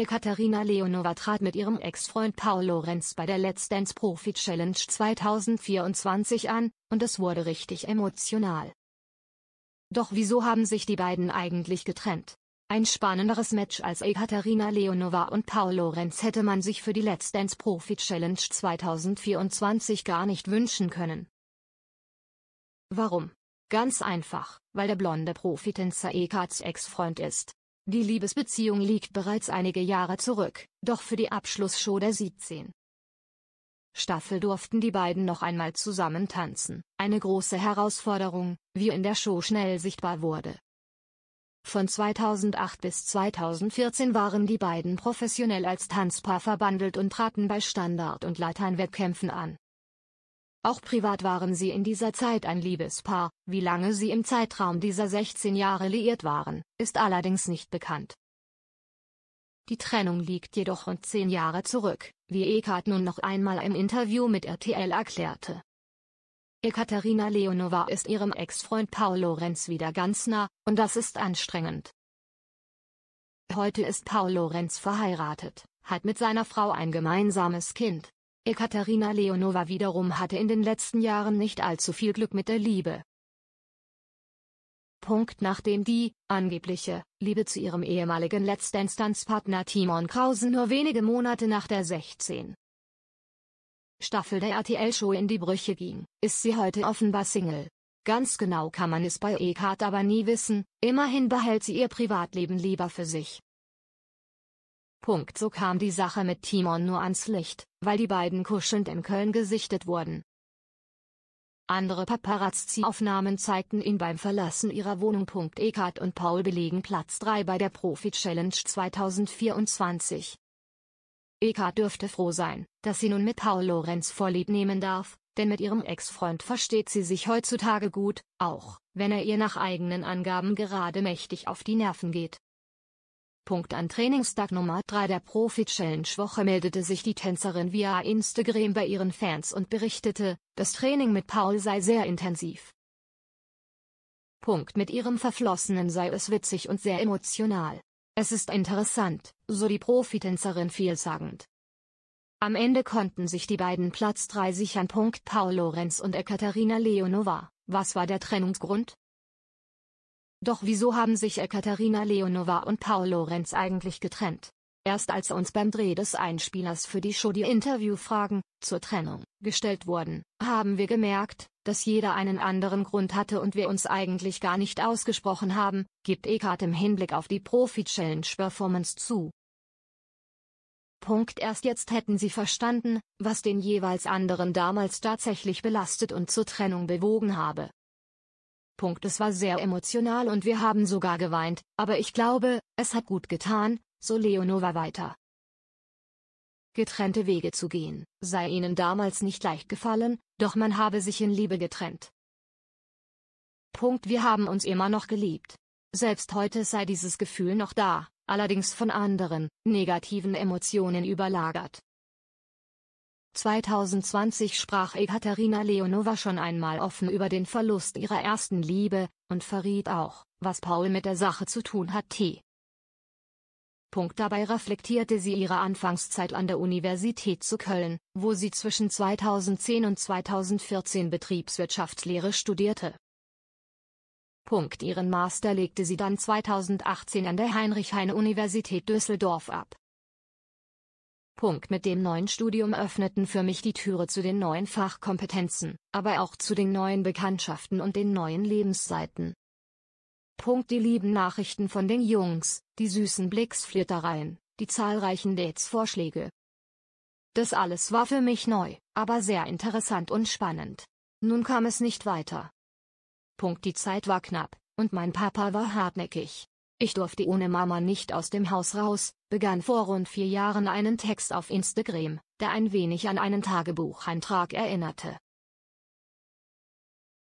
Ekaterina Leonova trat mit ihrem Ex-Freund Paul Lorenz bei der Let's Dance Profi Challenge 2024 an, und es wurde richtig emotional. Doch wieso haben sich die beiden eigentlich getrennt? Ein spannenderes Match als Ekaterina Leonova und Paul Lorenz hätte man sich für die Let's Dance Profi Challenge 2024 gar nicht wünschen können. Warum? Ganz einfach, weil der blonde Profitänzer Ekats Ex-Freund ist. Die Liebesbeziehung liegt bereits einige Jahre zurück, doch für die Abschlussshow der 17. Staffel durften die beiden noch einmal zusammen tanzen, eine große Herausforderung, wie in der Show schnell sichtbar wurde. Von 2008 bis 2014 waren die beiden professionell als Tanzpaar verbandelt und traten bei Standard- und Lateinwettkämpfen an. Auch privat waren sie in dieser Zeit ein Liebespaar, wie lange sie im Zeitraum dieser 16 Jahre liiert waren, ist allerdings nicht bekannt. Die Trennung liegt jedoch rund zehn Jahre zurück, wie Eckart nun noch einmal im Interview mit RTL erklärte. Ekaterina Leonova ist ihrem Ex-Freund Paul Lorenz wieder ganz nah, und das ist anstrengend. Heute ist Paul Lorenz verheiratet, hat mit seiner Frau ein gemeinsames Kind, Ekaterina Leonova wiederum hatte in den letzten Jahren nicht allzu viel Glück mit der Liebe. Punkt nachdem die, angebliche, Liebe zu ihrem ehemaligen Letztinstanzpartner Timon Krausen nur wenige Monate nach der 16. Staffel der RTL-Show in die Brüche ging, ist sie heute offenbar Single. Ganz genau kann man es bei Ekat aber nie wissen, immerhin behält sie ihr Privatleben lieber für sich. Punkt. So kam die Sache mit Timon nur ans Licht, weil die beiden kuschelnd in Köln gesichtet wurden. Andere Paparazzi-Aufnahmen zeigten ihn beim Verlassen ihrer Wohnung. Eckhardt und Paul belegen Platz 3 bei der Profi-Challenge 2024. Eckhardt dürfte froh sein, dass sie nun mit Paul Lorenz vorlieb nehmen darf, denn mit ihrem Ex-Freund versteht sie sich heutzutage gut, auch wenn er ihr nach eigenen Angaben gerade mächtig auf die Nerven geht. Punkt an Trainingstag Nummer 3 der Profi-Challenge-Woche meldete sich die Tänzerin via Instagram bei ihren Fans und berichtete, das Training mit Paul sei sehr intensiv. Punkt mit ihrem Verflossenen sei es witzig und sehr emotional. Es ist interessant, so die Profitänzerin vielsagend. Am Ende konnten sich die beiden Platz 3 sichern. Punkt Paul Lorenz und Ekaterina Leonova. Was war der Trennungsgrund? Doch wieso haben sich Ekaterina Leonova und Paul Lorenz eigentlich getrennt? Erst als uns beim Dreh des Einspielers für die Show die Interviewfragen zur Trennung gestellt wurden, haben wir gemerkt, dass jeder einen anderen Grund hatte und wir uns eigentlich gar nicht ausgesprochen haben, gibt Eckart im Hinblick auf die Profi-Challenge-Performance zu. Punkt erst jetzt hätten sie verstanden, was den jeweils anderen damals tatsächlich belastet und zur Trennung bewogen habe. Punkt. Es war sehr emotional und wir haben sogar geweint, aber ich glaube, es hat gut getan, so Leonova weiter. Getrennte Wege zu gehen, sei ihnen damals nicht leicht gefallen, doch man habe sich in Liebe getrennt. Punkt. Wir haben uns immer noch geliebt. Selbst heute sei dieses Gefühl noch da, allerdings von anderen, negativen Emotionen überlagert. 2020 sprach Ekaterina Leonova schon einmal offen über den Verlust ihrer ersten Liebe, und verriet auch, was Paul mit der Sache zu tun hat. Punkt dabei reflektierte sie ihre Anfangszeit an der Universität zu Köln, wo sie zwischen 2010 und 2014 Betriebswirtschaftslehre studierte. Punkt ihren Master legte sie dann 2018 an der Heinrich-Heine-Universität Düsseldorf ab. Punkt mit dem neuen Studium öffneten für mich die Türe zu den neuen Fachkompetenzen, aber auch zu den neuen Bekanntschaften und den neuen Lebensseiten. Punkt die lieben Nachrichten von den Jungs, die süßen Blicksflittereien, die zahlreichen Dates-Vorschläge. Das alles war für mich neu, aber sehr interessant und spannend. Nun kam es nicht weiter. Punkt die Zeit war knapp, und mein Papa war hartnäckig. Ich durfte ohne Mama nicht aus dem Haus raus, begann vor rund vier Jahren einen Text auf Instagram, der ein wenig an einen Tagebucheintrag erinnerte.